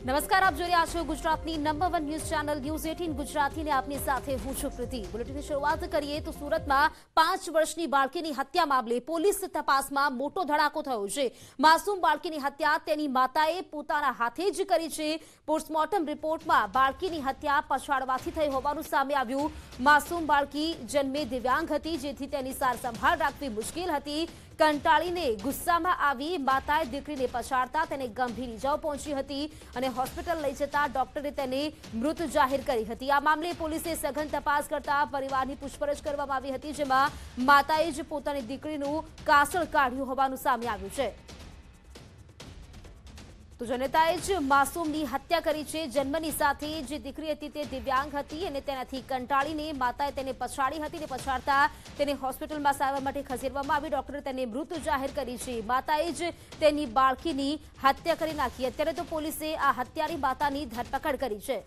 નમસ્કાર આપ જોઈ રહ્યા છો ગુજરાતની number one news channel news eighteen ગુજરાતીને આપની સાથે હું છું કૃતિ બુલેટિનની શરૂઆત કરીએ તો સુરતમાં પાંચ વર્ષની બાળકીની હત્યા મામલે પોલીસ તપાસમાં મોટો ધડાકો થયો છે માસૂમ બાળકીની હત્યા તેની માતાએ પોતાના હાથે જ કરી છે પોસ્ટમોર્ટમ રિપોર્ટમાં બાળકીની હત્યા પછાડવાથી થઈ હોવાનું સામે આવ્યું માસૂમ બાળકી જન્મે દિવ્યાંગ હતી જેથી તેની સાર સંભાળ રાખવી મુશ્કેલ હતી કંટાળીને ગુસ્સામાં આવી માતાએ દીકરીને પછાડતા તેને ગંભીર ઇજાઓ પહોંચી હતી અને હોસ્પિટલ લઈ જતા ડોક્ટરે તેને મૃત જાહેર કરી હતી આ મામલે પોલીસે સઘન તપાસ કરતા પરિવારની પૂછપરછ કરવામાં આવી હતી જેમાં માતાએ જ પોતાની દીકરીનું કાસળ કાઢ્યું હોવાનું સામે આવ્યું છે તો જનતાએ જ માસૂમની હત્યા કરી છે જન્મની સાથે જે દીકરી હતી તે દિવ્યાંગ હતી અને તેનાથી કંટાળીને માતાએ તેને પછાડી હતી ને પછાડતા તેને હોસ્પિટલમાં સારવાર માટે ખસેડવામાં આવી ડોક્ટરે તેને મૃત જાહેર કરી છે માતાએ જ તેની બાળકીની હત્યા કરી નાખી અત્યારે તો પોલીસે આ હત્યારી માતાની ધરપકડ કરી છે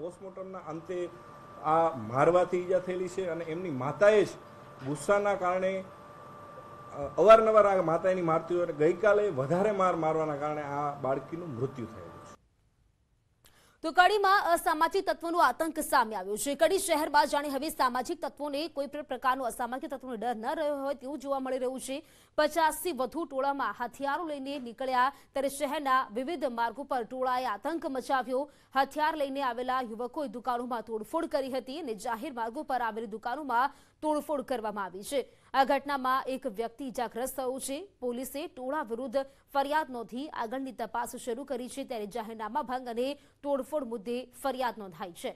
પોસ્ટમોર્ટમના અંતે આ મારવાથી ઈજા થયેલી છે અને એમની માતાએ જ ગુસ્સાના કારણે અવારનવાર આ માતાએની મારતી હોય અને ગઈકાલે વધારે માર મારવાના કારણે આ બાળકીનું મૃત્યુ થયું તો કડીમાં અસામાજિક તત્વોનો આતંક સામે આવ્યો છે કડી શહેર બાદ જાણે હવે સામાજિક તત્વોને કોઈ પણ પ્રકારનો અસામાજિક તત્વોનો ડર ન રહ્યો હોય તેવું જોવા મળી રહ્યું છે પચાસથી વધુ ટોળામાં હથિયારો લઈને નીકળ્યા ત્યારે શહેરના વિવિધ માર્ગો પર ટોળાએ આતંક મચાવ્યો હથિયાર લઈને આવેલા યુવકોએ દુકાનોમાં તોડફોડ કરી હતી અને જાહેર માર્ગો પર આવેલી દુકાનોમાં તોડફોડ કરવામાં આવી છે આ ઘટનામાં એક વ્યક્તિ ઇજાગ્રસ્ત થયો છે પોલીસે ટોળા વિરુદ્ધ ફરિયાદ નોંધી આગળની તપાસ શરૂ કરી છે ત્યારે જાહેરનામા ભંગ અને તોડફોડ મુદ્દે ફરિયાદ નોંધાઈ છે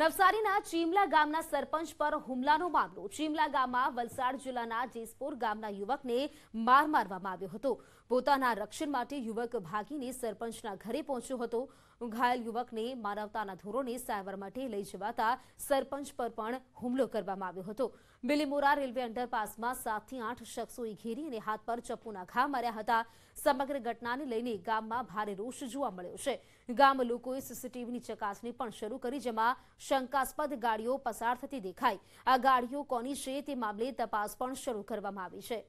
નવસારીના ચીમલા ગામના સરપંચ પર હુમલાનો મામલો ચીમલા ગામમાં વલસાડ જિલ્લાના જેસપુર ગામના યુવકને માર મારવામાં આવ્યો હતો પોતાના રક્ષણ માટે યુવક ભાગીને સરપંચના ઘરે પહોંચ્યો હતો ઘાયલ યુવકને માનવતાના ધોરણે સારવાર માટે લઈ જવાતા સરપંચ પર પણ હુમલો કરવામાં આવ્યો હતો બિલીમોરા રેલવે અંડરપાસમાં સાતથી આઠ શખ્સોએ ઘેરી અને હાથ પર ચપ્પુના ઘા માર્યા હતા સમગ્ર ઘટનાને લઈને ગામમાં ભારે રોષ જોવા મળ્યો છે ગામ લોકોએ સીસીટીવીની ચકાસણી પણ શરૂ કરી જેમાં શંકાસ્પદ ગાડીઓ પસાર થતી દેખાઈ આ ગાડીઓ કોની છે તે મામલે તપાસ પણ શરૂ કરવામાં આવી છે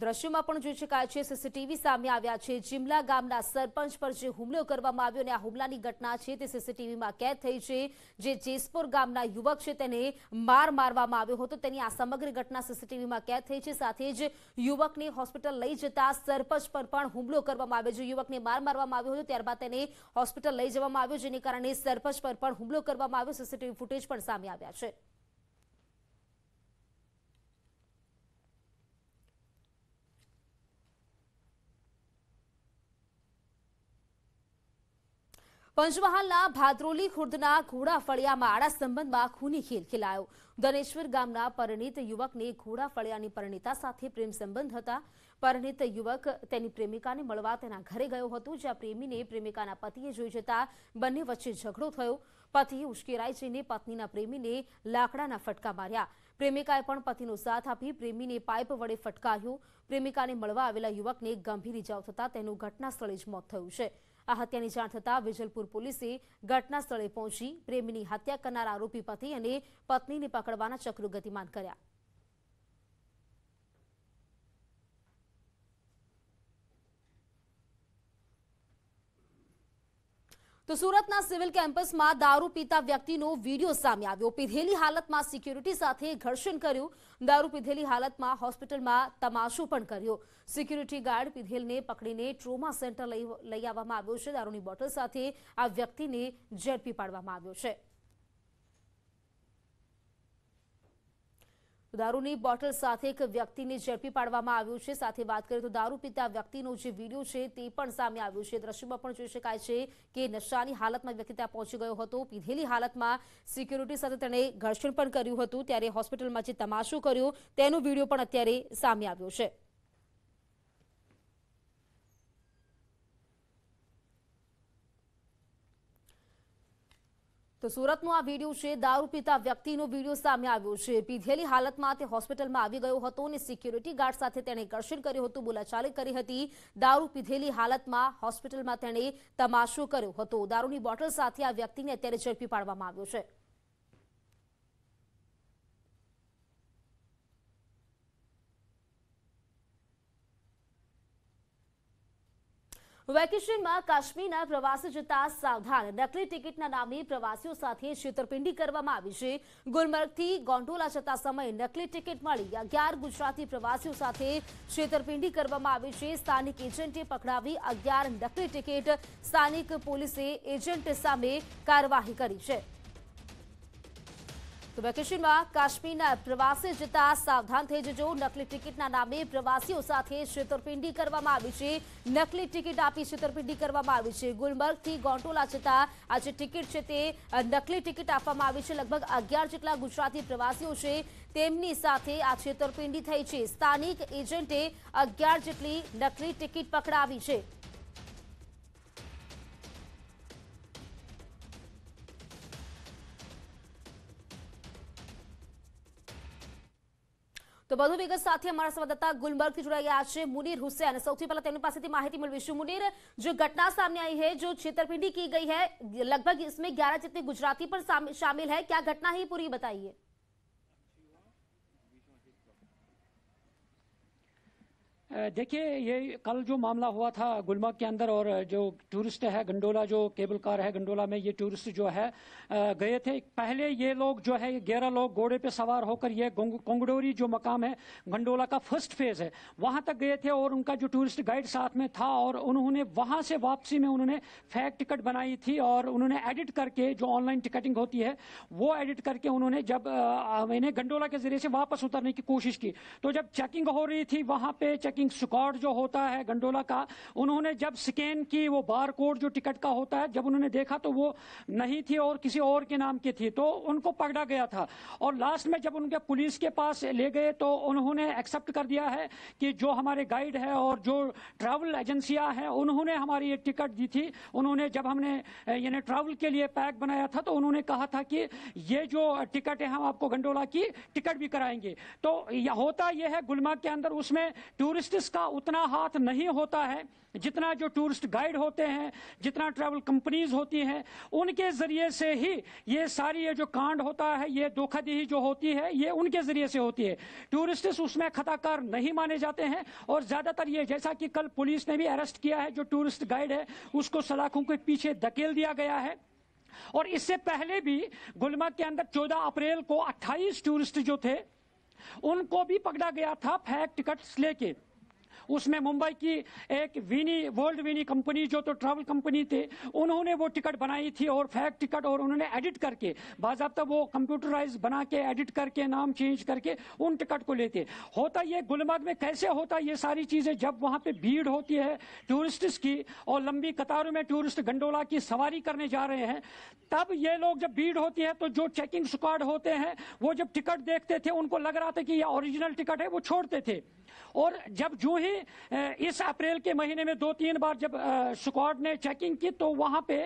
દ્રશ્યોમાં પણ જોઈ શકાય છે સીસીટીવી સામે આવ્યા છે જીમલા ગામના સરપંચ પર જે હુમલો કરવામાં આવ્યો અને આ હુમલાની ઘટના છે તે સીસીટીવીમાં કેદ થઈ છે જે જેસપોર ગામના યુવક છે તેને માર મારવામાં આવ્યો હતો તેની આ સમગ્ર ઘટના સીસીટીવીમાં કેદ થઈ છે સાથે જ યુવકને હોસ્પિટલ લઈ જતા સરપંચ પર પણ હુમલો કરવામાં આવ્યો છે યુવકને માર મારવામાં આવ્યો હતો ત્યારબાદ તેને હોસ્પિટલ લઈ જવામાં આવ્યો જેને કારણે સરપંચ પર પણ હુમલો કરવામાં આવ્યો સીસીટીવી ફૂટેજ પણ સામે આવ્યા છે પંચમહાલના ભાદરોલી ખુર્દના ઘોડા ફળિયામાં આડા સંબંધમાં ખૂની ખેલ ખેલાયો ધનેશ્વર ગામના પરિણીત યુવકને ઘોડા ફળિયાની પરિણીતા સાથે પ્રેમ સંબંધ હતા પરિણીત યુવક તેની પ્રેમિકાને મળવા તેના ઘરે ગયો હતો જ્યાં પ્રેમીને પ્રેમિકાના પતિએ જોઈ જતા બંને વચ્ચે ઝઘડો થયો પતિએ ઉશ્કેરાઈ જઈને પત્નીના પ્રેમીને લાકડાના ફટકા માર્યા પ્રેમિકાએ પણ પતિનો સાથ આપી પ્રેમીને પાઇપ વડે ફટકાર્યો પ્રેમિકાને મળવા આવેલા યુવકને ગંભીર ઇજાઓ થતાં તેનું ઘટના સ્થળે જ મોત થયું છે આ હત્યાની જાણ થતાં વિજલપુર પોલીસે ઘટના સ્થળે પહોંચી પ્રેમીની હત્યા કરનાર આરોપી પતિ અને પત્નીને પકડવાના ચક્રુ ગતિમાન કર્યા તો સુરતના સિવિલ કેમ્પસમાં દારૂ પીતા વ્યક્તિનો વિડીયો સામે આવ્યો પીધેલી હાલતમાં સિક્યુરિટી સાથે ઘર્ષણ કર્યું દારૂ પીધેલી હાલતમાં હોસ્પિટલમાં તમાશો પણ કર્યો સિક્યુરિટી ગાર્ડ પીધેલને પકડીને ટ્રોમા સેન્ટર લઈ આવવામાં આવ્યો છે દારૂની બોટલ સાથે આ વ્યક્તિને ઝડપી પાડવામાં આવ્યો છે દારૂની બોટલ સાથે એક વ્યક્તિને ઝડપી પાડવામાં આવ્યું છે સાથે વાત કરીએ તો દારૂ પીતા વ્યક્તિનો જે વિડીયો છે તે પણ સામે આવ્યો છે દ્રશ્યમાં પણ જોઈ શકાય છે કે નશાની હાલતમાં વ્યક્તિ ત્યાં પહોંચી ગયો હતો પીધેલી હાલતમાં સિક્યુરિટી સાથે તેણે ઘર્ષણ પણ કર્યું હતું ત્યારે હોસ્પિટલમાં જે તમાશો કર્યો તેનો વિડીયો પણ અત્યારે સામે આવ્યો છે તો સુરતનો આ વિડીયો છે દારૂ પીતા વ્યક્તિનો વિડીયો સામે આવ્યો છે પીધેલી હાલતમાં તે હોસ્પિટલમાં આવી ગયો હતો અને સિક્યુરિટી ગાર્ડ સાથે તેણે ઘર્ષણ કર્યું હતું બોલાચાલી કરી હતી દારૂ પીધેલી હાલતમાં હોસ્પિટલમાં તેણે તમાશો કર્યો હતો દારૂની બોટલ સાથે આ વ્યક્તિને અત્યારે ઝડપી પાડવામાં આવ્યો છે વેકેશનમાં કાશ્મીરના પ્રવાસી જતા સાવધાન નકલી ટિકિટના નામે પ્રવાસીઓ સાથે છેતરપિંડી કરવામાં આવી છે ગુલમર્ગથી ગોંડોલા જતા સમયે નકલી ટિકિટ મળી અગિયાર ગુજરાતી પ્રવાસીઓ સાથે છેતરપિંડી કરવામાં આવી છે સ્થાનિક એજન્ટે પકડાવી અગિયાર નકલી ટિકિટ સ્થાનિક પોલીસે એજન્ટ સામે કાર્યવાહી કરી છે તો વેકેશનમાં કાશ્મીરના પ્રવાસે જતા સાવધાન થઈ જજો નકલી ટિકિટના નામે પ્રવાસીઓ સાથે છેતરપિંડી કરવામાં આવી છે નકલી ટિકિટ આપી છેતરપિંડી કરવામાં આવી છે ગુલમર્ગથી ગોંટોલા જતા આ જે ટિકિટ છે તે નકલી ટિકિટ આપવામાં આવી છે લગભગ અગિયાર જેટલા ગુજરાતી પ્રવાસીઓ છે તેમની સાથે આ છેતરપિંડી થઈ છે સ્થાનિક એજન્ટે અગિયાર જેટલી નકલી ટિકિટ પકડાવી છે तो बहु विगत साथ अमरा संवाददाता गुलमर्ग से जुड़ाया गया है मुनीर हुसैन सौ पहला मिलीश मुनीर जो घटना सामने आई है जो छेतरपिंडी की गई है लगभग इसमें ग्यारह जितने गुजराती पर शामिल है क्या घटना है पूरी बताइए देखिए ये कल जो मामला हुआ था गुलमर्ग के अंदर और जो टूरिस्ट है गंडोला जो केबल कार है गंडोला में ये टूरिस्ट जो है गए थे पहले ये लोग जो है ग्यारह लोग घोड़े पे सवार होकर ये कोंगडोरी जो मकाम है गंडोला का फर्स्ट फेज है वहां तक गए थे और उनका जो टूरिस्ट गाइड साथ में था और उन्होंने वहां से वापसी में उन्होंने फैक टिकट बनाई थी और उन्होंने एडिट करके जो ऑनलाइन टिकटिंग होती है वो एडिट करके उन्होंने जब मैंने गंडोला के जरिए से वापस उतरने की कोशिश की तो जब चेकिंग हो रही थी वहां पर चेकिंग टिकटिंग स्कॉट जो होता है गंडोला का उन्होंने जब स्कैन की वो बार कोड जो टिकट का होता है जब उन्होंने देखा तो वो नहीं थी और किसी और के नाम की थी तो उनको पकड़ा गया था और लास्ट में जब उनके पुलिस के पास ले गए तो उन्होंने एक्सेप्ट कर दिया है कि जो हमारे गाइड है और जो ट्रैवल एजेंसियां हैं उन्होंने हमारी ये टिकट दी थी उन्होंने जब हमने यानी ट्रैवल के लिए पैक बनाया था तो उन्होंने कहा था कि ये जो टिकट है हम आपको गंडोला की टिकट भी कराएंगे तो यह होता यह है गुलमर्ग के अंदर उसमें टूरिस्ट का उतना हाथ नहीं होता है जितना जो टूरिस्ट गाइड होते हैं जितना ट्रैवल कंपनीज होती हैं उनके जरिए से ही ये सारी ये जो कांड होता है ये धोखादेही जो होती है ये उनके जरिए से होती है टूरिस्ट उसमें खताकार नहीं माने जाते हैं और ज्यादातर ये जैसा कि कल पुलिस ने भी अरेस्ट किया है जो टूरिस्ट गाइड है उसको सलाखों के पीछे धकेल दिया गया है और इससे पहले भी गुलमर्ग के अंदर 14 अप्रैल को 28 टूरिस्ट जो थे उनको भी पकड़ा गया था फैक टिकट्स लेके उसमें मुंबई की एक विनी वर्ल्ड विनी कंपनी जो तो ट्रैवल कंपनी थे उन्होंने वो टिकट बनाई थी और फैक टिकट और उन्होंने एडिट करके बाबा वो कंप्यूटराइज बना के एडिट करके नाम चेंज करके उन टिकट को लेते होता ये गुलमर्ग में कैसे होता ये सारी चीजें जब वहां पे भीड़ होती है टूरिस्ट की और लंबी कतारों में टूरिस्ट गंडोला की सवारी करने जा रहे हैं तब ये लोग जब भीड़ होती है तो जो चेकिंग स्क्वाड होते हैं वो जब टिकट देखते थे उनको लग रहा था कि यह ओरिजिनल टिकट है वो छोड़ते थे और जब जो ही इस अप्रैल के महीने में दो तीन बार जब स्क्वाड ने चेकिंग की तो वहां पे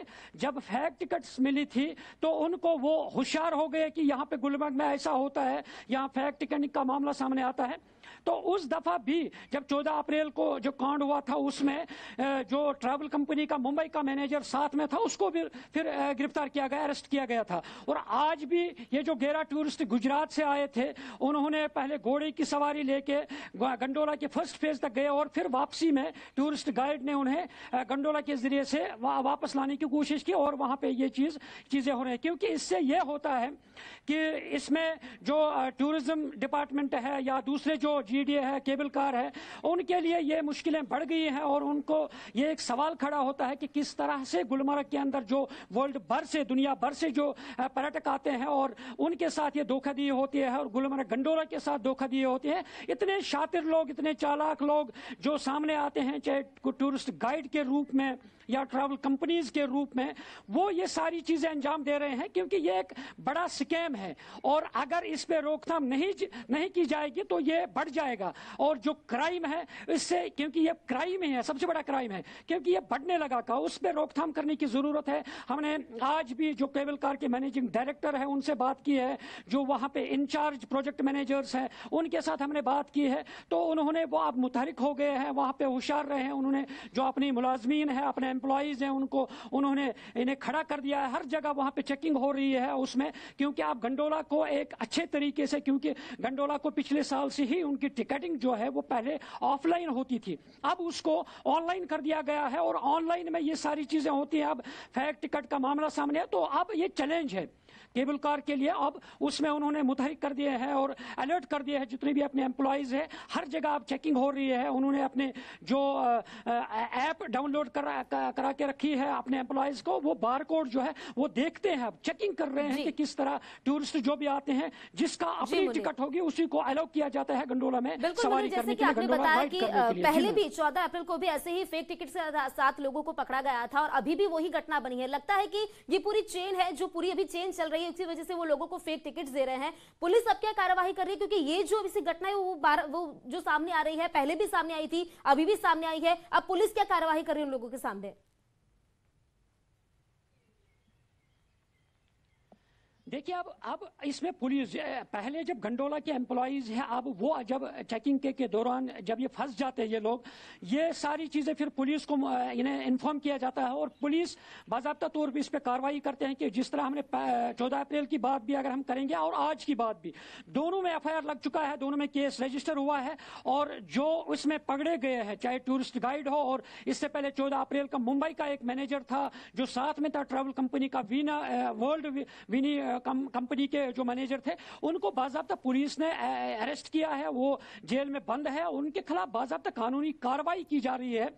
जब फैक्ट टिकट्स मिली थी तो उनको वो होशियार हो गए कि यहाँ पे गुलमर्ग में ऐसा होता है यहाँ फैक्ट टिकट का मामला सामने आता है तो उस दफा भी जब 14 अप्रैल को जो कांड हुआ था उसमें जो ट्रैवल कंपनी का मुंबई का मैनेजर साथ में था उसको भी फिर गिरफ्तार किया गया अरेस्ट किया गया था और आज भी ये जो गेरा टूरिस्ट गुजरात से आए थे उन्होंने पहले घोड़े की सवारी लेके गंडोला के फर्स्ट फेज तक गए और फिर वापसी में टूरिस्ट गाइड ने उन्हें गंडोला के जरिए से वापस लाने की कोशिश की और वहां पर ये चीज चीजें हो रही है क्योंकि इससे यह होता है कि इसमें जो टूरिज्म डिपार्टमेंट है या दूसरे जो जी डी ए है केबल कार है उनके लिए ये मुश्किलें बढ़ गई हैं और उनको ये एक सवाल खड़ा होता है कि किस तरह से गुलमर्ग के अंदर जो वर्ल्ड भर से दुनिया भर से जो पर्यटक आते हैं और उनके साथ ये दिए होती है और गुलमर्ग गंडोरा के साथ धोखा दिए होते हैं इतने शातिर लोग इतने चालाक लोग जो सामने आते हैं चाहे टूरिस्ट गाइड के रूप में या ट्रैवल कंपनीज के रूप में वो ये सारी चीजें अंजाम दे रहे हैं क्योंकि ये एक बड़ा स्कैम है और अगर इस पर रोकथाम नहीं नहीं की जाएगी तो ये बढ़ जाएगा और जो क्राइम है इससे क्योंकि ये क्राइम ही है सबसे बड़ा क्राइम है क्योंकि ये बढ़ने लगा का उस पर रोकथाम करने की जरूरत है हमने आज भी जो केबल कार के मैनेजिंग डायरेक्टर है उनसे बात की है जो वहां पे इंचार्ज प्रोजेक्ट मैनेजर्स हैं उनके साथ हमने बात की है तो उन्होंने वो आप मुतहरिक हो गए हैं वहां पे होशियार रहे हैं उन्होंने जो अपनी मुलाजमीन है अपने एम एम्प्लॉयज़ हैं उनको उन्होंने इन्हें खड़ा कर दिया है हर जगह वहाँ पर चेकिंग हो रही है उसमें क्योंकि आप गंडोला को एक अच्छे तरीके से क्योंकि गंडोला को पिछले साल से ही उनकी टिकटिंग जो है वो पहले ऑफलाइन होती थी अब उसको ऑनलाइन कर दिया गया है और ऑनलाइन में ये सारी चीज़ें होती हैं अब फैक्ट टिकट का मामला सामने है तो अब ये चैलेंज है केबल कार के लिए अब उसमें उन्होंने मुतहरिक कर दिए है और अलर्ट कर दिए है जितने भी अपने एम्प्लॉयज़ हैं हर जगह अब चेकिंग हो रही है उन्होंने अपने जो ऐप डाउनलोड करा करा के रखी है अपने एम्प्लॉयज़ को वो बार कोड जो है वो देखते हैं अब चेकिंग कर रहे हैं कि किस तरह टूरिस्ट जो भी आते हैं जिसका अपनी टिकट होगी उसी को अलाउ किया जाता है गंडोला में सवारी करने के लिए बताया पहले भी चौदह अप्रैल को भी ऐसे ही फेक टिकट से सात लोगों को पकड़ा गया था और अभी भी वही घटना बनी है लगता है कि ये पूरी चेन है जो पूरी अभी चेन चल रही है उसी वजह से वो लोगों को फेक टिकट दे रहे हैं पुलिस अब क्या कार्रवाई कर रही है क्योंकि ये जो इसी घटना है वो वो जो सामने आ रही है पहले भी सामने आई थी अभी भी सामने आई है अब पुलिस क्या कार्रवाई कर रही है उन लोगों के सामने देखिए अब अब इसमें पुलिस पहले जब गंडोला के एम्प्लॉज़ हैं अब वो जब चेकिंग के, के दौरान जब ये फंस जाते हैं ये लोग ये सारी चीज़ें फिर पुलिस को इन्हें इन्फॉर्म किया जाता है और पुलिस बाबा तौर पर इस पर कार्रवाई करते हैं कि जिस तरह हमने चौदह अप्रैल की बात भी अगर हम करेंगे और आज की बात भी दोनों में एफ लग चुका है दोनों में केस रजिस्टर हुआ है और जो उसमें पकड़े गए हैं चाहे टूरिस्ट गाइड हो और इससे पहले चौदह अप्रैल का मुंबई का एक मैनेजर था जो साथ में था ट्रेवल कंपनी का वीना वर्ल्ड विनी कंपनी के जो मैनेजर थे उनको बाजाबा पुलिस ने अरेस्ट किया है वो जेल में बंद है उनके खिलाफ बाजाबा कानूनी कार्रवाई की जा रही है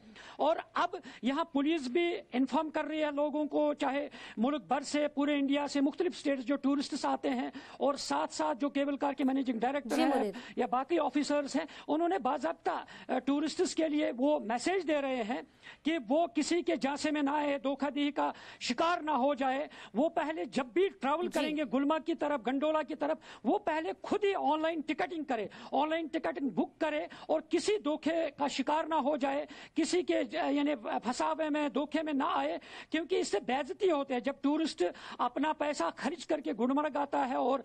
और अब यहाँ पुलिस भी इन्फॉर्म कर रही है लोगों को चाहे मुल्क भर से पूरे इंडिया से मुख्तलिफ स्टेट जो टूरिस्ट आते हैं और साथ साथ जो केबल कार के मैनेजिंग डायरेक्टर हैं या बाकी ऑफिसर्स हैं उन्होंने बाजाबा टूरिस्ट के लिए वो मैसेज दे रहे हैं कि वो किसी के जासे में ना आए धोखाधड़ी का शिकार ना हो जाए वो पहले जब भी ट्रैवल करेंगे भेजेंगे गुलमा की तरफ गंडोला की तरफ वो पहले खुद ही ऑनलाइन टिकटिंग करे ऑनलाइन टिकटिंग बुक करे और किसी धोखे का शिकार ना हो जाए किसी के यानी फसावे में धोखे में ना आए क्योंकि इससे बेजती होते हैं जब टूरिस्ट अपना पैसा खर्च करके गुलमर्ग आता है और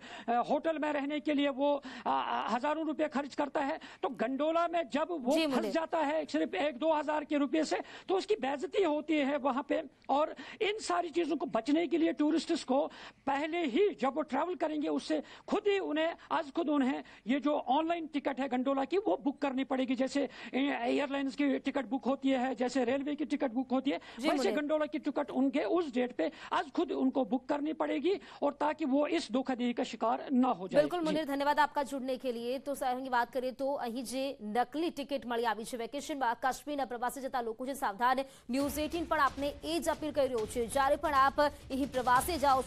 होटल में रहने के लिए वो हजारों रुपए खर्च करता है तो गंडोला में जब वो फंस जाता है सिर्फ एक दो हजार के रुपये से तो उसकी बेजती होती है वहां पे और इन सारी चीजों को बचने के लिए टूरिस्ट को पहले ही ही जब वो ट्रैवल करेंगे उससे खुद ही उन्हें आज खुद उन्हें ये जो ऑनलाइन टिकट है गंडोला की वो बुक करनी पड़ेगी जैसे एयरलाइंस की टिकट बुक होती है जैसे रेलवे की टिकट बुक होती है वैसे गंडोला की टिकट उनके उस डेट पे आज खुद उनको बुक करनी पड़ेगी और ताकि वो इस धोखाधड़ी का शिकार न हो जाए बिल्कुल मुनीर धन्यवाद आपका जुड़ने के लिए तो સાહેબની વાત કરીએ તો અહીં જે નકલી ટિકિટ મળી આવી છે વેકેશનમાં કાશ્મીરના પ્રવાસે જતા લોકો છે સાવધાન ન્યૂઝ એટીન પણ આપને એ જ અપીલ કરી રહ્યો છે જ્યારે પણ આપ અહીં પ્રવાસે જાઓ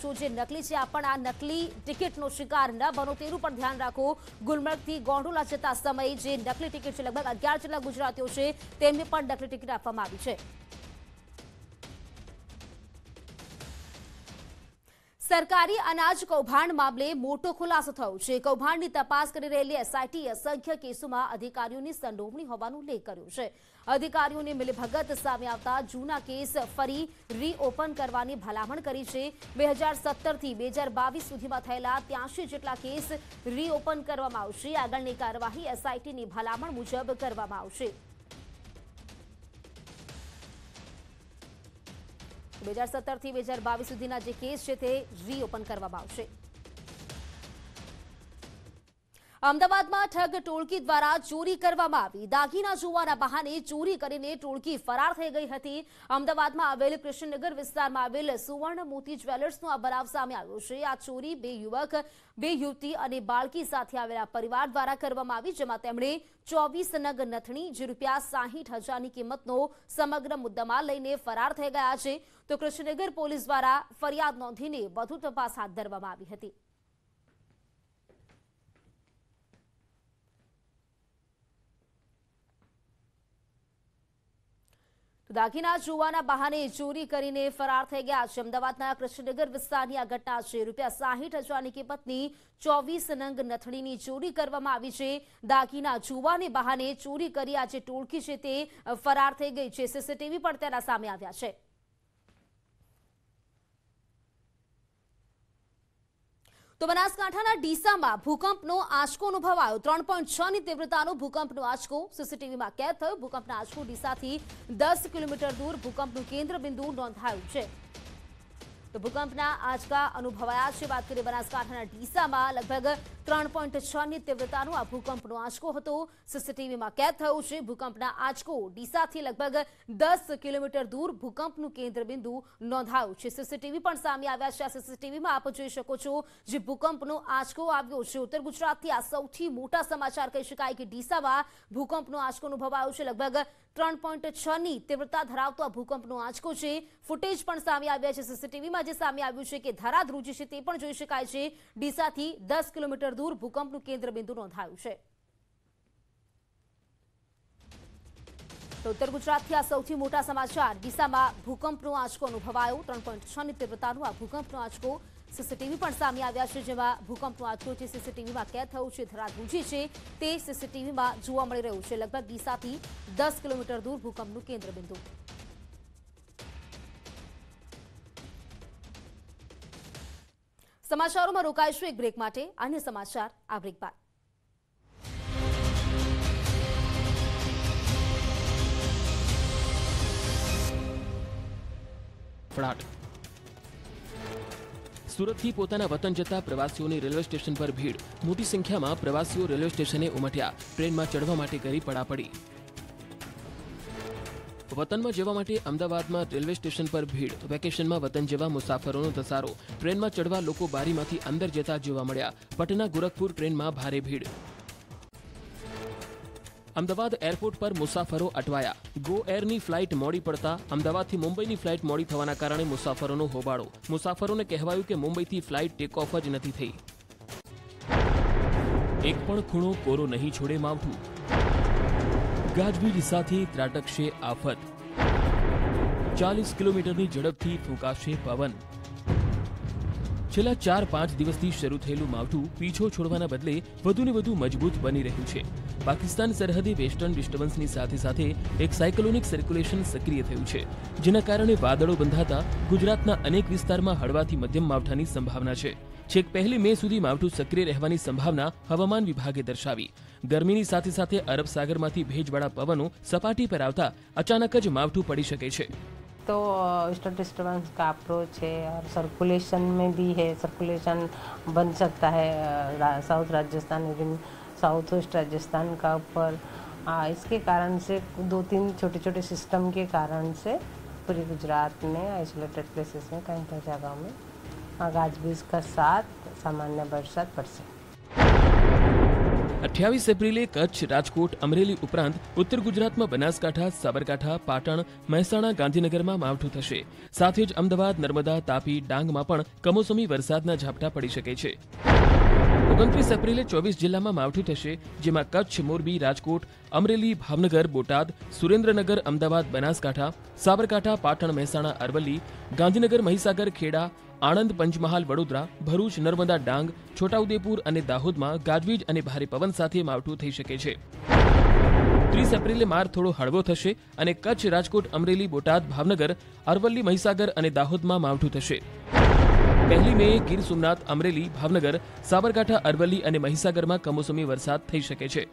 પણ આ નકલી ટિકિટનો શિકાર ન બનો તેનું પણ ધ્યાન રાખો ગુલમર્ગથી ગોંડોલા જતા સમયે જે નકલી ટિકિટ છે લગભગ અગિયાર જેટલા ગુજરાતીઓ છે તેમને પણ નકલી ટિકિટ આપવામાં આવી છે સરકારી અનાજ કૌભાંડ મામલે મોટો ખુલાસો થયો છે કૌભાંડની તપાસ કરી રહેલી એસઆઈટી અસંખ્ય કેસોમાં અધિકારીઓની સંડોવણી હોવાનું ઉલ્લેખ કર્યો છે અધિકારીઓની મિલભગત સામે આવતા જૂના કેસ ફરી રીઓપન કરવાની ભલામણ કરી છે બે હજાર સત્તરથી બે હજાર બાવીસ સુધીમાં થયેલા ત્યાંશી જેટલા કેસ રીઓપન કરવામાં આવશે આગળની કાર્યવાહી એસઆઈટીની ભલામણ મુજબ કરવામાં આવશે બે હજાર સત્તરથી બે હજાર બાવીસ સુધીના જે કેસ છે તે રીઓપન કરવામાં આવશે અમદાવાદમાં ઠગ ટોળકી દ્વારા ચોરી કરવામાં આવી દાગીના જોવાના બહાને ચોરી કરીને ટોળકી ફરાર થઈ ગઈ હતી અમદાવાદમાં આવેલ કૃષ્ણનગર વિસ્તારમાં આવેલ સુવર્ણ મોતી જ્વેલર્સનો આ બનાવ સામે આવ્યો છે આ ચોરી બે યુવક બે યુવતી અને બાળકી સાથે આવેલા પરિવાર દ્વારા કરવામાં આવી જેમાં તેમણે ચોવીસ નગ નથણી જે રૂપિયા સાહીઠ હજારની કિંમતનો સમગ્ર મુદ્દામાં લઈને ફરાર થઈ ગયા છે તો કૃષ્ણનગર પોલીસ દ્વારા ફરિયાદ નોંધીને વધુ તપાસ હાથ ધરવામાં આવી હતી દાગીના જોવાના બહાને ચોરી કરીને ફરાર થઈ ગયા છે અમદાવાદના કૃષ્ણનગર વિસ્તારની આ ઘટના છે રૂપિયા સાહીઠ હજારની કિંમતની ચોવીસ નંગ નથડીની ચોરી કરવામાં આવી છે દાગીના જોવાને બહાને ચોરી કરી આ જે ટોળકી છે તે ફરાર થઈ ગઈ છે સીસીટીવી પણ તેના સામે આવ્યા છે તો બનાસકાંઠાના ડીસામાં ભૂકંપનો આંચકો આવ્યો ત્રણ પોઈન્ટ છ ની તીવ્રતાનો ભૂકંપનો આંચકો સીસીટીવીમાં કેદ થયો ભૂકંપના આંચકો ડીસાથી દસ કિલોમીટર દૂર ભૂકંપનું કેન્દ્ર બિંદુ નોંધાયું છે તો ભૂકંપના આંચકા અનુભવાયા છે વાત કરીએ બનાસકાંઠાના ડીસામાં લગભગ ત્રણ પોઈન્ટ છની તીવ્રતાનો આ ભૂકંપનો આંચકો હતો સીસીટીવીમાં કેદ થયો છે ભૂકંપના આંચકો ડીસાથી લગભગ દસ કિલોમીટર દૂર ભૂકંપનું કેન્દ્રબિંદુ નોંધાયું છે સીસીટીવી પણ સામે આવ્યા છે આ સીસીટીવીમાં આપ જોઈ શકો છો જે ભૂકંપનો આંચકો આવ્યો છે ઉત્તર ગુજરાતથી આ સૌથી મોટા સમાચાર કહી શકાય કે ડીસામાં ભૂકંપનો આંચકો અનુભવાયો છે લગભગ ત્રણ પોઈન્ટ છની તીવ્રતા ધરાવતો આ ભૂકંપનો આંચકો છે ફૂટેજ પણ સામે આવ્યા છે સીસીટીવીમાં જે સામે આવ્યું છે કે ધરાધ્રુજી છે તે પણ જોઈ શકાય છે ડીસાથી દસ કિલોમીટર કિલોમીટર દૂર ભૂકંપનું કેન્દ્રબિંદુ નોંધાયું છે તો ઉત્તર ગુજરાતથી આ સૌથી મોટા સમાચાર ડીસામાં ભૂકંપનો આંચકો અનુભવાયો ત્રણ પોઈન્ટ છ ની તીવ્રતાનો આ ભૂકંપનો આંચકો સીસીટીવી પણ સામે આવ્યા છે જેમાં ભૂકંપનો આંચકો જે સીસીટીવીમાં કેદ થયો છે ધરાધૂજી છે તે સીસીટીવીમાં જોવા મળી રહ્યું છે લગભગ ડીસાથી દસ કિલોમીટર દૂર ભૂકંપનું કેન્દ્રબિંદુ સમાચારોમાં રોકાઈશું એક બ્રેક માટે અન્ય સમાચાર આ બ્રેક બાદ સુરતથી પોતાના વતન જતા પ્રવાસીઓની રેલવે સ્ટેશન પર ભીડ મોટી સંખ્યામાં પ્રવાસીઓ રેલવે સ્ટેશને ઉમટ્યા ટ્રેનમાં ચડવા માટે કરી પડાપડી વતનમાં જવા માટે અમદાવાદમાં રેલવે સ્ટેશન પર ભીડ વેકેશનમાં વતન જેવા મુસાફરોનો ધસારો ટ્રેનમાં ચડવા લોકો બારીમાંથી અંદર જતા જોવા મળ્યા પટના ગોરખપુર ટ્રેનમાં ભારે ભીડ અમદાવાદ એરપોર્ટ પર મુસાફરો અટવાયા ગો એરની ફ્લાઇટ મોડી પડતા અમદાવાદથી મુંબઈની ફ્લાઇટ મોડી થવાના કારણે મુસાફરોનો હોબાળો મુસાફરોને કહેવાયું કે મુંબઈથી ફ્લાઇટ ટેક ઓફ જ નથી થઈ એક પણ ખૂણો કોરો નહીં છોડે માવઠું ગાજવીજ સાથે ત્રાટકશે આફત ચાલીસ કિલોમીટરની ઝડપથી ફૂંકાશે પવન છેલ્લા ચાર પાંચ દિવસથી શરૂ થયેલું માવઠું પીછો છોડવાના બદલે વધુને વધુ મજબૂત બની રહ્યું છે પાકિસ્તાન સરહદે વેસ્ટર્ન ડિસ્ટર્બન્સની સાથે સાથે એક સાયક્લોનિક સર્ક્યુલેશન સક્રિય થયું છે જેના કારણે વાદળો બંધાતા ગુજરાતના અનેક વિસ્તારમાં હળવાથી મધ્યમ માવઠાની સંભાવના છે છેક પહેલી મે સુધી માવઠું સક્રિય રહેવાની સંભાવના હવામાન વિભાગે દર્શાવી ગરમીની સાથે સાથે અરબ સાગરમાંથી ભેજવાળા પવનો સપાટી પર આવતા અચાનક જ માવઠું પડી શકે છે तो स्टर डिस्टर्बेंस का अप्रोच है और सर्कुलेशन में भी है सर्कुलेशन बन सकता है south Rajasthan even south west Rajasthan का ऊपर इसके कारण से दो तीन छोटे छोटे सिस्टम के कारण से पूरे गुजरात में आइसोलेटेड प्लेसेस में कहीं कहीं जगहों में गाज बीज का साथ सामान्य बरसात पड़ सकती અઠ્યાવીસ એપ્રિલે કચ્છ રાજકોટ અમરેલી ઉપરાંત ઉત્તર ગુજરાતમાં બનાસકાંઠા સાબરકાંઠા પાટણ મહેસાણા ગાંધીનગરમાં માવઠું થશે સાથે જ અમદાવાદ નર્મદા તાપી ડાંગમાં પણ કમોસમી વરસાદના ઝાપટા પડી શકે છે ઓગણત્રીસ એપ્રિલે ચોવીસ જિલ્લામાં માવઠું થશે જેમાં કચ્છ મોરબી રાજકોટ અમરેલી ભાવનગર બોટાદ સુરેન્દ્રનગર અમદાવાદ બનાસકાંઠા સાબરકાંઠા પાટણ મહેસાણા અરવલ્લી ગાંધીનગર મહીસાગર ખેડા આણંદ પંચમહાલ વડોદરા ભરૂચ નર્મદા ડાંગ છોટાઉદેપુર અને દાહોદમાં ગાજવીજ અને ભારે પવન સાથે માવઠું થઈ શકે છે ત્રીસ એપ્રિલે માર થોડો હળવો થશે અને કચ્છ રાજકોટ અમરેલી બોટાદ ભાવનગર અરવલ્લી મહીસાગર અને દાહોદમાં માવઠું થશે પહેલી મેએ ગીર સોમનાથ અમરેલી ભાવનગર સાબરકાંઠા અરવલ્લી અને મહીસાગરમાં કમોસમી વરસાદ થઈ શકે છે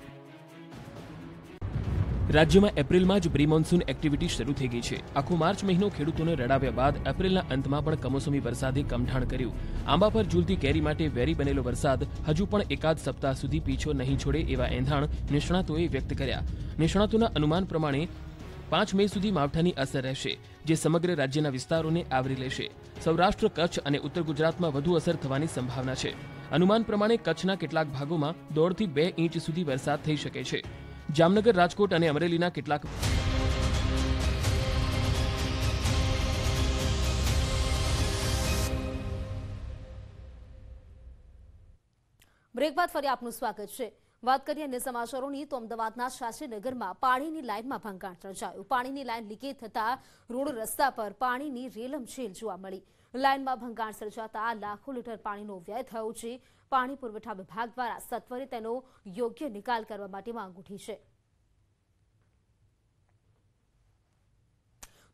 રાજ્યમાં એપ્રિલમાં જ પ્રી મોન્સૂન એક્ટિવિટી શરૂ થઈ ગઈ છે આખો માર્ચ મહિનો ખેડૂતોને રડાવ્યા બાદ એપ્રિલના અંતમાં પણ કમોસમી વરસાદે કમઠાણ કર્યું આંબા પર ઝૂલતી કેરી માટે વેરી બનેલો વરસાદ હજુ પણ એકાદ સપ્તાહ સુધી પીછો નહીં છોડે એવા એંધાણ નિષ્ણાતોએ વ્યક્ત કર્યા નિષ્ણાતોના અનુમાન પ્રમાણે પાંચ મે સુધી માવઠાની અસર રહેશે જે સમગ્ર રાજ્યના વિસ્તારોને આવરી લેશે સૌરાષ્ટ્ર કચ્છ અને ઉત્તર ગુજરાતમાં વધુ અસર થવાની સંભાવના છે અનુમાન પ્રમાણે કચ્છના કેટલાક ભાગોમાં દોઢથી બે ઇંચ સુધી વરસાદ થઈ શકે છે જામનગર રાજકોટ અને અમરેલીના કેટલાક બ્રેક બાદ ફરી આપનું સ્વાગત છે વાત કરીએ અન્ય સમાચારોની તો અમદાવાદના શાસ્ત્રીનગરમાં પાણીની લાઇનમાં ભંગાણ સર્જાયું પાણીની લાઇન લીકેજ થતાં રોડ રસ્તા પર પાણીની રેલમછેલ જોવા મળી લાઇનમાં ભંગાણ સર્જાતા લાખો લીટર પાણીનો વ્યય થયો છે પાણી પુરવઠા વિભાગ દ્વારા સત્વરે તેનો યોગ્ય નિકાલ કરવા માટે માંગ ઉઠી છે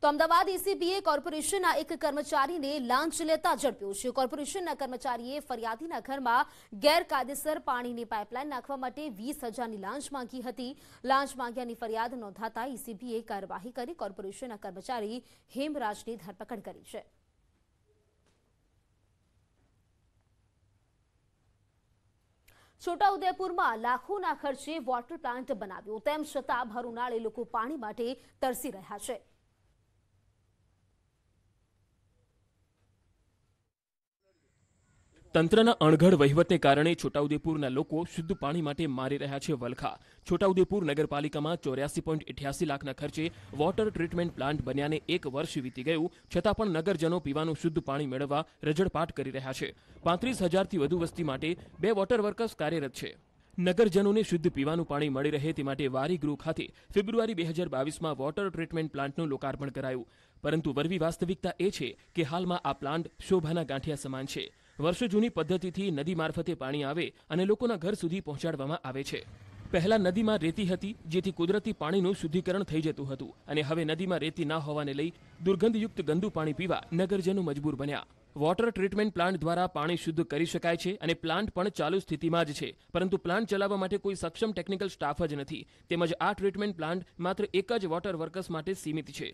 તો અમદાવાદ એસીબીએ કોર્પોરેશનના એક કર્મચારીને લાંચ લેતા ઝડપ્યો છે કોર્પોરેશનના કર્મચારીએ ફરિયાદીના ઘરમાં ગેરકાયદેસર પાણીની પાઇપલાઇન નાખવા માટે વીસ હજારની લાંચ માંગી હતી લાંચ માંગ્યાની ફરિયાદ નોંધાતા એસીબીએ કાર્યવાહી કરી કોર્પોરેશનના કર્મચારી હેમરાજની ધરપકડ કરી છે છોટાઉદેપુરમાં લાખોના ખર્ચે વોટર પ્લાન્ટ બનાવ્યો તેમ છતાં ભર ઉનાળે લોકો પાણી માટે તરસી રહ્યા છે તંત્રના અણઘડ વહીવટને કારણે છોટાઉદેપુરના લોકો શુદ્ધ પાણી માટે મારી રહ્યા છે વલખા છોટાઉદેપુર નગરપાલિકામાં ચોર્યાસી પોઈન્ટ અઠ્યાસી લાખના ખર્ચે વોટર ટ્રીટમેન્ટ પ્લાન્ટ બન્યાને એક વર્ષ વીતી ગયું છતાં પણ નગરજનો પીવાનું શુદ્ધ પાણી મેળવવા રજડપાટ કરી રહ્યા છે પાંત્રીસ હજારથી વધુ વસ્તી માટે બે વોટર વર્કર્સ કાર્યરત છે નગરજનોને શુદ્ધ પીવાનું પાણી મળી રહે તે માટે વારીગૃહ ખાતે ફેબ્રુઆરી બે હજાર બાવીસમાં વોટર ટ્રીટમેન્ટ પ્લાન્ટનું લોકાર્પણ કરાયું પરંતુ વરવી વાસ્તવિકતા એ છે કે હાલમાં આ પ્લાન્ટ શોભાના ગાંઠિયા સમાન છે વર્ષો જૂની પદ્ધતિથી નદી મારફતે પાણી આવે અને લોકોના ઘર સુધી પહોંચાડવામાં આવે છે પહેલા નદીમાં રેતી હતી જેથી કુદરતી પાણીનું શુદ્ધિકરણ થઈ જતું હતું અને હવે નદીમાં રેતી ના હોવાને લઈ દુર્ગંધયુક્ત ગંદુ પાણી પીવા નગરજનો મજબૂર બન્યા વોટર ટ્રીટમેન્ટ પ્લાન્ટ દ્વારા પાણી શુદ્ધ કરી શકાય છે અને પ્લાન્ટ પણ ચાલુ સ્થિતિમાં જ છે પરંતુ પ્લાન્ટ ચલાવવા માટે કોઈ સક્ષમ ટેકનિકલ સ્ટાફ જ નથી તેમજ આ ટ્રીટમેન્ટ પ્લાન્ટ માત્ર એક જ વોટર વર્કર્સ માટે સીમિત છે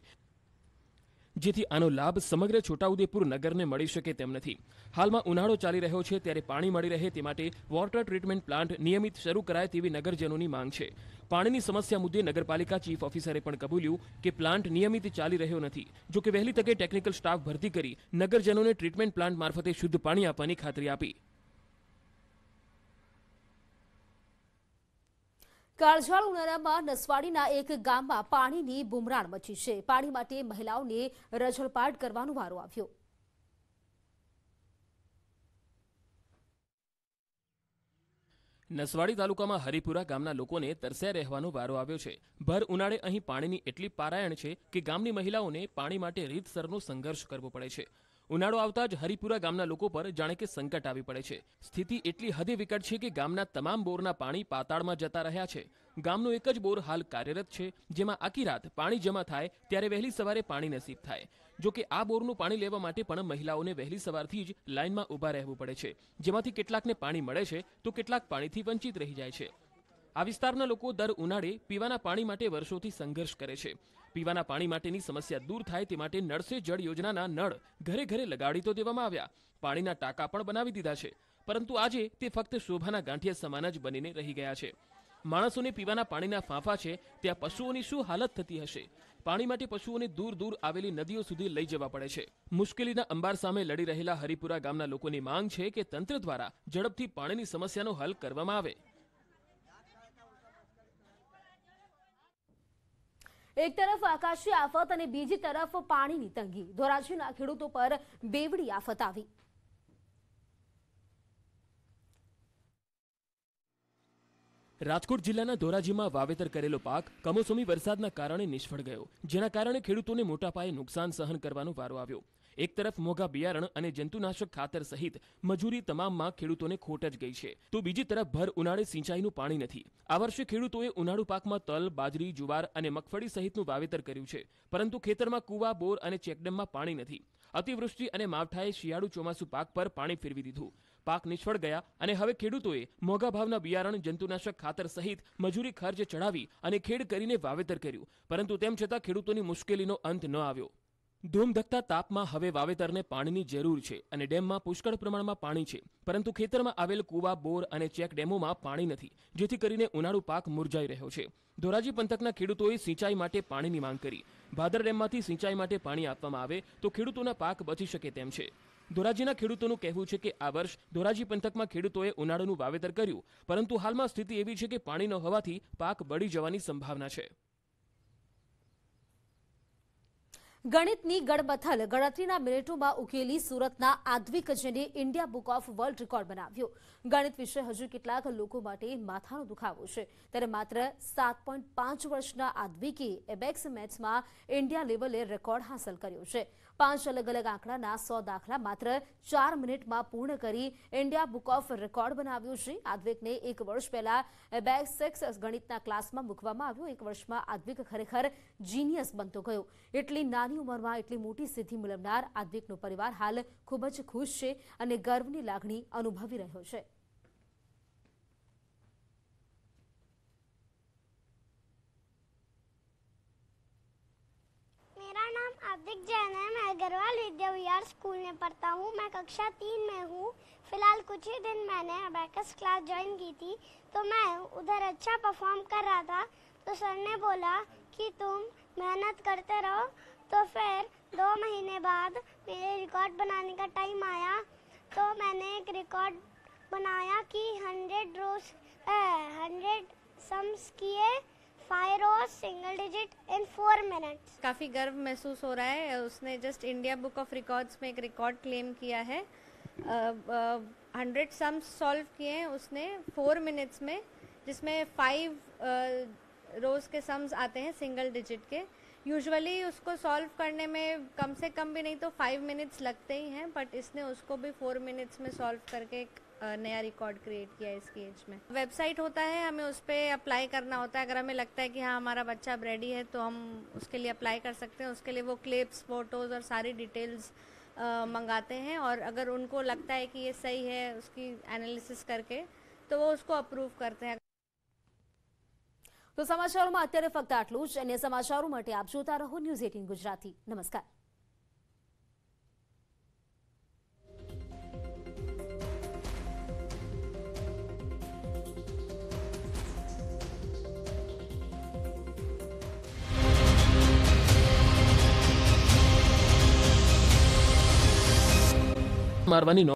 જેથી આનો લાભ સમગ્ર છોટાઉદેપુર નગરને મળી શકે તેમ નથી હાલમાં ઉનાળો ચાલી રહ્યો છે ત્યારે પાણી મળી રહે તે માટે વોટર ટ્રીટમેન્ટ પ્લાન્ટ નિયમિત શરૂ કરાય તેવી નગરજનોની માંગ છે પાણીની સમસ્યા મુદ્દે નગરપાલિકા ચીફ ઓફિસરે પણ કબૂલ્યું કે પ્લાન્ટ નિયમિત ચાલી રહ્યો નથી જો કે વહેલી તકે ટેકનિકલ સ્ટાફ ભરતી કરી નગરજનોને ટ્રીટમેન્ટ પ્લાન્ટ મારફતે શુદ્ધ પાણી આપવાની ખાતરી આપી કાળઝાળ ઉનાળામાં નસવાડીના એક ગામમાં પાણીની બુમરાણ મચી છે પાણી માટે મહિલાઓને રઝળપાટ કરવાનો વારો આવ્યો નસવાડી તાલુકામાં હરિપુરા ગામના લોકોને તરસ્યા રહેવાનો વારો આવ્યો છે ભર ઉનાળે અહીં પાણીની એટલી પારાયણ છે કે ગામની મહિલાઓને પાણી માટે રીતસરનો સંઘર્ષ કરવો પડે છે ઉનાળો આવતા જ હરિપુરા ગામના લોકો પર જાણે કે સંકટ આવી પડે છે સ્થિતિ એટલી હદે વિકટ છે કે ગામના તમામ બોરના પાણી પાતાળમાં જતા રહ્યા છે ગામનો એક જ બોર હાલ કાર્યરત છે જેમાં આખી રાત પાણી જમા થાય ત્યારે વહેલી સવારે પાણી નસીબ થાય જો કે આ બોરનું પાણી લેવા માટે પણ મહિલાઓને વહેલી સવારથી જ લાઇનમાં ઊભા રહેવું પડે છે જેમાંથી કેટલાકને પાણી મળે છે તો કેટલાક પાણીથી વંચિત રહી જાય છે આ વિસ્તારના લોકો દર ઉનાળે પીવાના પાણી માટે વર્ષોથી સંઘર્ષ કરે છે પીવાના પાણી માટેની સમસ્યા દૂર થાય તે માટે નળસે જળ યોજનાના નળ ઘરે ઘરે લગાડી તો દેવામાં આવ્યા પાણીના ટાંકા પણ બનાવી દીધા છે પરંતુ આજે તે ફક્ત શોભાના ગાંઠિયા સમાન જ બનીને રહી ગયા છે માણસોને પીવાના પાણીના ફાંફા છે ત્યાં પશુઓની શું હાલત થતી હશે પાણી માટે પશુઓને દૂર દૂર આવેલી નદીઓ સુધી લઈ જવા પડે છે મુશ્કેલીના અંબાર સામે લડી રહેલા હરિપુરા ગામના લોકોની માંગ છે કે તંત્ર દ્વારા ઝડપથી પાણીની સમસ્યાનો હલ કરવામાં આવે એક તરફ આકાશી આફત અને બીજી તરફ પાણીની તંગી ધોરાજીના ખેડૂતો પર બેવડી આફત આવી રાજકોટ જિલ્લાના ધોરાજીમાં વાવેતર કરેલો પાક કમોસમી વરસાદના કારણે નિષ્ફળ ગયો જેના કારણે ખેડૂતોને મોટા પાયે નુકસાન સહન કરવાનો વારો આવ્યો એક તરફ મોંઘા બિયારણ અને જંતુનાશક ખાતર સહિત મજૂરી તમામમાં ખેડૂતોને ખોટ જ ગઈ છે તો બીજી તરફ ભર ઉનાળે સિંચાઈનું પાણી નથી આ વર્ષે ખેડૂતોએ ઉનાળુ પાકમાં તલ બાજરી જુવાર અને મગફળી સહિતનું વાવેતર કર્યું છે પરંતુ ખેતરમાં કૂવા બોર અને ચેકડેમમાં પાણી નથી અતિવૃષ્ટિ અને માવઠાએ શિયાળુ ચોમાસુ પાક પર પાણી ફેરવી દીધું પાક નિષ્ફળ ગયા અને હવે ખેડૂતોએ મોંઘા ભાવના બિયારણ જંતુનાશક ખાતર સહિત મજૂરી ખર્ચ ચડાવી અને ખેડ કરીને વાવેતર કર્યું પરંતુ તેમ છતાં ખેડૂતોની મુશ્કેલીનો અંત ન આવ્યો ધૂમધકતા તાપમાં હવે વાવેતરને પાણીની જરૂર છે અને ડેમમાં પુષ્કળ પ્રમાણમાં પાણી છે પરંતુ ખેતરમાં આવેલ કુવા બોર અને ચેક ડેમોમાં પાણી નથી જેથી કરીને ઉનાળુ પાક મુરજાઈ રહ્યો છે ધોરાજી પંથકના ખેડૂતોએ સિંચાઈ માટે પાણીની માંગ કરી ભાદર ડેમમાંથી સિંચાઈ માટે પાણી આપવામાં આવે તો ખેડૂતોના પાક બચી શકે તેમ છે ધોરાજીના ખેડૂતોનું કહેવું છે કે આ વર્ષ ધોરાજી પંથકમાં ખેડૂતોએ ઉનાળાનું વાવેતર કર્યું પરંતુ હાલમાં સ્થિતિ એવી છે કે પાણી ન હોવાથી પાક બળી જવાની સંભાવના છે ગણિતની ગડબથલ ગણતરીના મિનિટોમાં ઉકેલી સુરતના આધ્વિક જેને India book of world record બનાવ્યો ગણિત વિશે હજુ કેટલાક લોકો માટે માથાનો દુખાવો છે ત્યારે માત્ર સાત વર્ષના આધ્વિકે એબેક્સ મેથ્સમાં ઇન્ડિયા લેવલે રેકોર્ડ હાંસલ કર્યો છે પાંચ અલગ અલગ આંકડાના સો દાખલા માત્ર ચાર મિનિટમાં પૂર્ણ કરી ઇન્ડિયા બુક ઓફ રેકોર્ડ બનાવ્યું છે આદ્વિકને એક વર્ષ પહેલા બેગ સેક્સ ગણિતના ક્લાસમાં મૂકવામાં આવ્યો એક વર્ષમાં આદ્વિક ખરેખર જીનિયસ બનતો ગયો એટલી નાની ઉંમરમાં એટલી મોટી સિદ્ધિ મેળવનાર આદ્વિકનો પરિવાર હાલ ખૂબ જ ખુશ છે અને ગર્વની લાગણી અનુભવી રહ્યો છે हार्दिक जैन है मैं अग्रवाल विद्या विहार स्कूल में पढ़ता हूँ मैं कक्षा तीन में हूँ फिलहाल कुछ ही दिन मैंने अबैकस क्लास ज्वाइन की थी तो मैं उधर अच्छा परफॉर्म कर रहा था तो सर ने बोला कि तुम मेहनत करते रहो तो फिर दो महीने बाद मेरे रिकॉर्ड बनाने का टाइम आया तो मैंने एक रिकॉर्ड बनाया कि हंड्रेड रोज हंड्रेड सम्स किए फाइव और सिंगल डिजिट इन फोर काफ़ी गर्व महसूस हो रहा है उसने just India book of records में एक रिकॉर्ड क्लेम किया है हंड्रेड सम्स सॉल्व किए हैं उसने फोर मिनट्स में जिसमें फाइव रोज़ के सम्स आते हैं सिंगल डिजिट के यूजुअली उसको सॉल्व करने में कम से कम भी नहीं तो फाइव मिनट्स लगते ही हैं बट इसने उसको भी फोर मिनट्स में सॉल्व करके एक नया रिकॉर्ड क्रिएट किया इस एज में वेबसाइट होता है हमें उस पर अप्लाई करना होता है अगर हमें लगता है कि हाँ हमारा बच्चा अब रेडी है तो हम उसके लिए अप्लाई कर सकते हैं उसके लिए वो क्लिप्स फोटोज़ और सारी डिटेल्स मंगाते हैं और अगर उनको लगता है कि ये सही है उसकी एनालिसिस करके तो वो उसको अप्रूव करते हैं तो समाचारों में अत्य फ्त જ અને સમાચારો માટે આપ જોતા રહો ન્યૂઝ એટીન ગુજરાતી Marvanino.